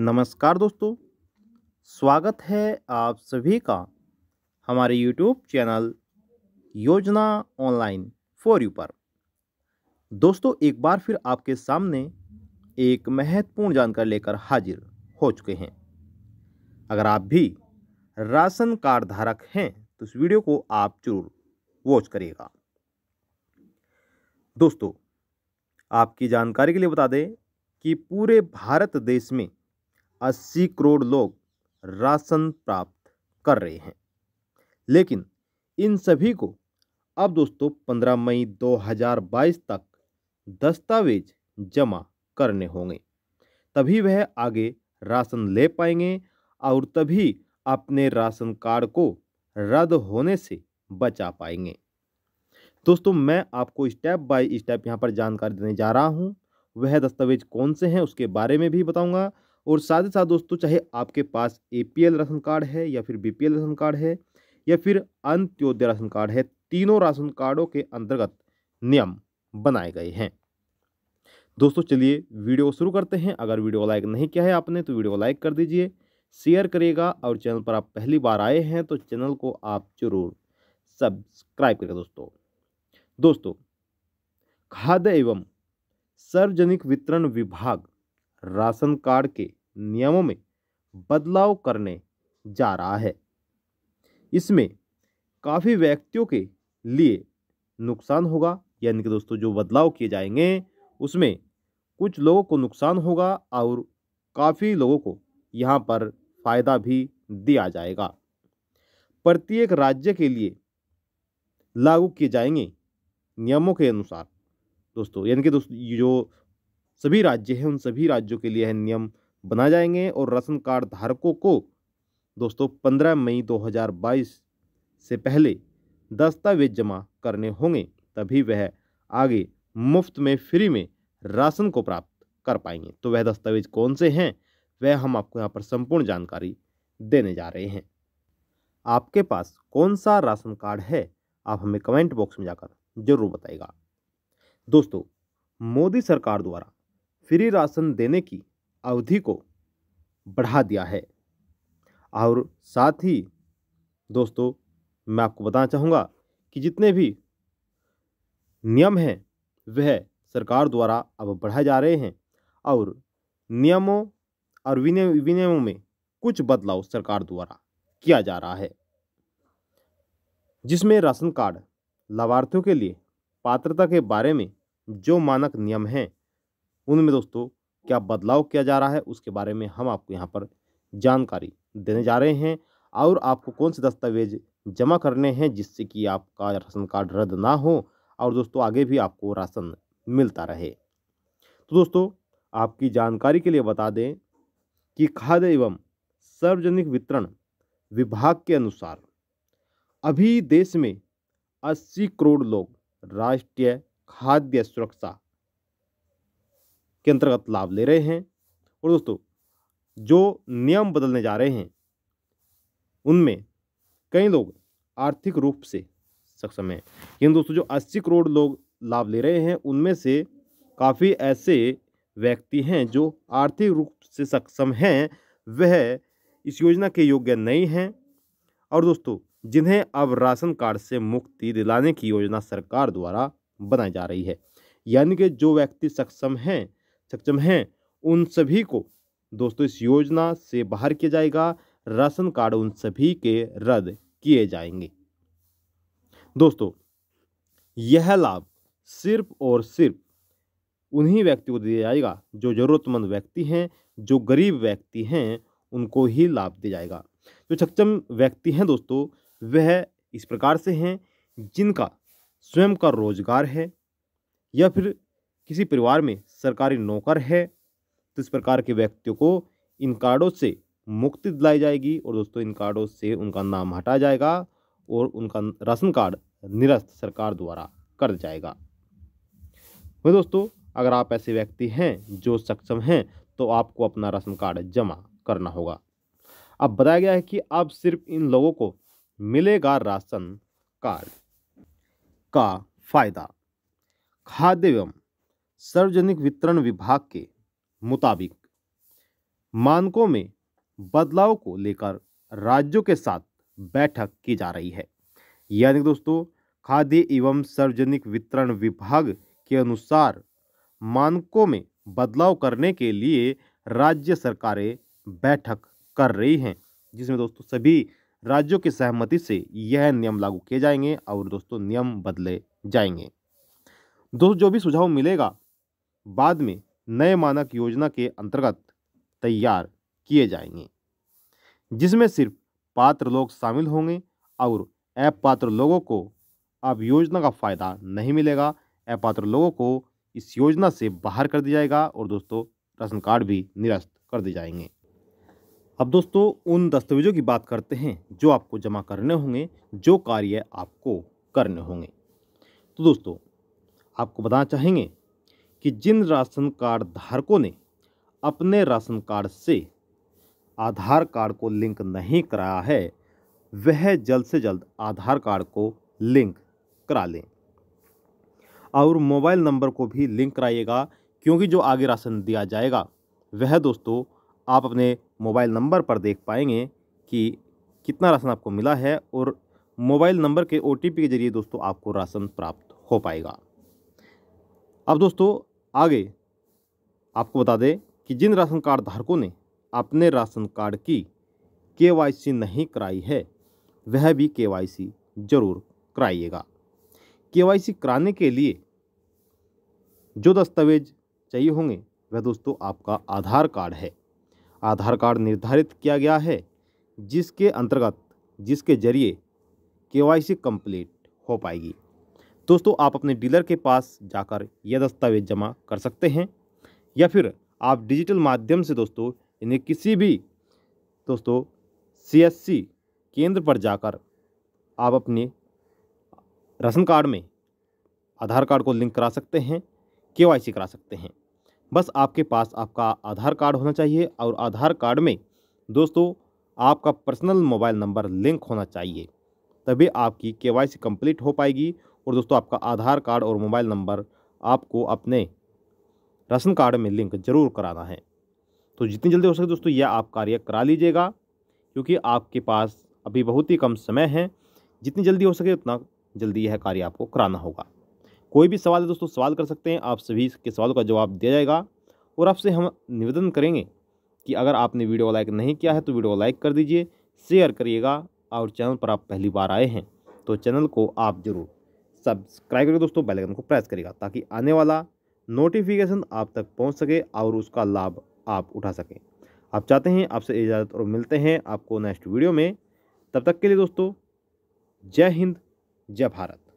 नमस्कार दोस्तों स्वागत है आप सभी का हमारे YouTube channel Yojana online for you पर दोस्तों एक बार फिर आपके सामने एक महत्वपूर्ण जानकारी लेकर हाजिर हो चुके हैं अगर आप भी राशन कार्ड धारक हैं तो इस वीडियो को आप जरूर वॉच करिएगा दोस्तों आपकी जानकारी के लिए बता दें कि पूरे भारत देश में अस्सी करोड़ लोग राशन प्राप्त कर रहे हैं लेकिन इन सभी को अब दोस्तों 15 मई 2022 तक दस्तावेज जमा करने होंगे तभी वह आगे राशन ले पाएंगे और तभी अपने राशन कार्ड को रद्द होने से बचा पाएंगे दोस्तों मैं आपको स्टेप बाय स्टेप यहाँ पर जानकारी देने जा रहा हूँ वह दस्तावेज कौन से हैं उसके बारे में भी बताऊँगा और साथ ही साथ दोस्तों चाहे आपके पास ए राशन कार्ड है या फिर बी राशन कार्ड है या फिर अंत्योदय राशन कार्ड है तीनों राशन कार्डों के अंतर्गत नियम बनाए गए हैं दोस्तों चलिए वीडियो शुरू करते हैं अगर वीडियो लाइक नहीं किया है आपने तो वीडियो लाइक कर दीजिए शेयर करिएगा और चैनल पर आप पहली बार आए हैं तो चैनल को आप जरूर सब्सक्राइब करिएगा दोस्तों दोस्तों खाद्य एवं सार्वजनिक वितरण विभाग राशन कार्ड के नियमों में बदलाव करने जा रहा है इसमें काफ़ी व्यक्तियों के लिए नुकसान होगा यानी कि दोस्तों जो बदलाव किए जाएंगे उसमें कुछ लोगों को नुकसान होगा और काफ़ी लोगों को यहाँ पर फ़ायदा भी दिया जाएगा प्रत्येक राज्य के लिए लागू किए जाएंगे नियमों के अनुसार दोस्तों यानी कि दोस्तों जो सभी राज्य हैं उन सभी राज्यों के लिए है नियम बनाए जाएंगे और राशन कार्ड धारकों को दोस्तों 15 मई 2022 से पहले दस्तावेज जमा करने होंगे तभी वह आगे मुफ्त में फ्री में राशन को प्राप्त कर पाएंगे तो वह दस्तावेज कौन से हैं वह हम आपको यहाँ पर संपूर्ण जानकारी देने जा रहे हैं आपके पास कौन सा राशन कार्ड है आप हमें कमेंट बॉक्स में जाकर जरूर बताएगा दोस्तों मोदी सरकार द्वारा फ्री राशन देने की अवधि को बढ़ा दिया है और साथ ही दोस्तों मैं आपको बताना चाहूँगा कि जितने भी नियम हैं वह सरकार द्वारा अब बढ़ाए जा रहे हैं और नियमों और विनय विनियमों में कुछ बदलाव सरकार द्वारा किया जा रहा है जिसमें राशन कार्ड लाभार्थियों के लिए पात्रता के बारे में जो मानक नियम हैं उनमें दोस्तों क्या बदलाव किया जा रहा है उसके बारे में हम आपको यहाँ पर जानकारी देने जा रहे हैं और आपको कौन से दस्तावेज जमा करने हैं जिससे कि आपका राशन कार्ड रद्द ना हो और दोस्तों आगे भी आपको राशन मिलता रहे तो दोस्तों आपकी जानकारी के लिए बता दें कि खाद्य एवं सार्वजनिक वितरण विभाग के अनुसार अभी देश में 80 करोड़ लोग राष्ट्रीय खाद्य सुरक्षा के अंतर्गत लाभ ले रहे हैं और दोस्तों जो नियम बदलने जा रहे हैं उनमें कई लोग आर्थिक रूप से सक्षम हैं लेकिन दोस्तों जो अस्सी करोड़ लोग लाभ ले रहे हैं उनमें से काफ़ी ऐसे व्यक्ति हैं जो आर्थिक रूप से सक्षम हैं वह इस योजना के योग्य नहीं हैं और दोस्तों जिन्हें अब राशन कार्ड से मुक्ति दिलाने की योजना सरकार द्वारा बनाई जा रही है यानी कि जो व्यक्ति सक्षम हैं सक्षम हैं उन सभी को दोस्तों इस योजना से बाहर किया जाएगा राशन कार्ड उन सभी के रद्द किए जाएंगे दोस्तों यह लाभ सिर्फ और सिर्फ उन्हीं व्यक्ति को दिया जाएगा जो जरूरतमंद व्यक्ति हैं जो गरीब व्यक्ति हैं उनको ही लाभ दिया जाएगा जो सक्षम व्यक्ति हैं दोस्तों वह इस प्रकार से हैं जिनका स्वयं का रोजगार है या फिर किसी परिवार में सरकारी नौकर है तो इस प्रकार के व्यक्तियों को इन कार्डों से मुक्ति दिलाई जाएगी और दोस्तों इन कार्डों से उनका नाम हटा जाएगा और उनका राशन कार्ड निरस्त सरकार द्वारा कर जाएगा वही दोस्तों अगर आप ऐसे व्यक्ति हैं जो सक्षम हैं तो आपको अपना राशन कार्ड जमा करना होगा अब बताया गया है कि अब सिर्फ इन लोगों को मिलेगा राशन कार्ड का फायदा खाद्य एवं सार्वजनिक वितरण विभाग के मुताबिक मानकों में बदलाव को लेकर राज्यों के साथ बैठक की जा रही है यानी दोस्तों खाद्य एवं सार्वजनिक वितरण विभाग के अनुसार मानकों में बदलाव करने के लिए राज्य सरकारें बैठक कर रही हैं जिसमें दोस्तों सभी राज्यों की सहमति से यह नियम लागू किए जाएंगे और दोस्तों नियम बदले जाएंगे दोस्तों जो भी सुझाव मिलेगा बाद में नए मानक योजना के अंतर्गत तैयार किए जाएंगे जिसमें सिर्फ पात्र लोग शामिल होंगे और अपात्र लोगों को अब योजना का फ़ायदा नहीं मिलेगा अपात्र लोगों को इस योजना से बाहर कर दिया जाएगा और दोस्तों राशन कार्ड भी निरस्त कर दिए जाएंगे अब दोस्तों उन दस्तावेजों की बात करते हैं जो आपको जमा करने होंगे जो कार्य आपको करने होंगे तो दोस्तों आपको बताना चाहेंगे कि जिन राशन कार्ड धारकों ने अपने राशन कार्ड से आधार कार्ड को लिंक नहीं कराया है वह जल्द से जल्द आधार कार्ड को लिंक करा लें और मोबाइल नंबर को भी लिंक कराइएगा क्योंकि जो आगे राशन दिया जाएगा वह दोस्तों आप अपने मोबाइल नंबर पर देख पाएंगे कि कितना राशन आपको मिला है और मोबाइल नंबर के ओ के ज़रिए दोस्तों आपको राशन प्राप्त हो पाएगा अब दोस्तों आगे आपको बता दें कि जिन राशन कार्ड धारकों ने अपने राशन कार्ड की केवाईसी नहीं कराई है वह भी केवाईसी जरूर कराइएगा केवाईसी कराने के लिए जो दस्तावेज चाहिए होंगे वह दोस्तों आपका आधार कार्ड है आधार कार्ड निर्धारित किया गया है जिसके अंतर्गत जिसके जरिए केवाईसी कंप्लीट हो पाएगी दोस्तों आप अपने डीलर के पास जाकर यह दस्तावेज जमा कर सकते हैं या फिर आप डिजिटल माध्यम से दोस्तों इन्हें किसी भी दोस्तों सी केंद्र पर जाकर आप अपने राशन कार्ड में आधार कार्ड को लिंक करा सकते हैं के करा सकते हैं बस आपके पास आपका आधार कार्ड होना चाहिए और आधार कार्ड में दोस्तों आपका पर्सनल मोबाइल नंबर लिंक होना चाहिए तभी आपकी के वाई सी कम्प्लीट हो पाएगी और दोस्तों आपका आधार कार्ड और मोबाइल नंबर आपको अपने राशन कार्ड में लिंक जरूर कराना है तो जितनी जल्दी हो सके दोस्तों यह आप कार्य करा लीजिएगा क्योंकि आपके पास अभी बहुत ही कम समय है जितनी जल्दी हो सके उतना जल्दी यह कार्य आपको कराना होगा कोई भी सवाल है दोस्तों सवाल कर सकते हैं आप सभी के सवालों का जवाब दिया जाएगा और आपसे हम निवेदन करेंगे कि अगर आपने वीडियो लाइक नहीं किया है तो वीडियो लाइक कर दीजिए शेयर करिएगा और चैनल पर आप पहली बार आए हैं तो चैनल को आप जरूर सब्सक्राइब करके दोस्तों बेल आइकन को प्रेस करेगा ताकि आने वाला नोटिफिकेशन आप तक पहुंच सके और उसका लाभ आप उठा सकें आप चाहते हैं आपसे इजाज़त और मिलते हैं आपको नेक्स्ट वीडियो में तब तक के लिए दोस्तों जय हिंद जय भारत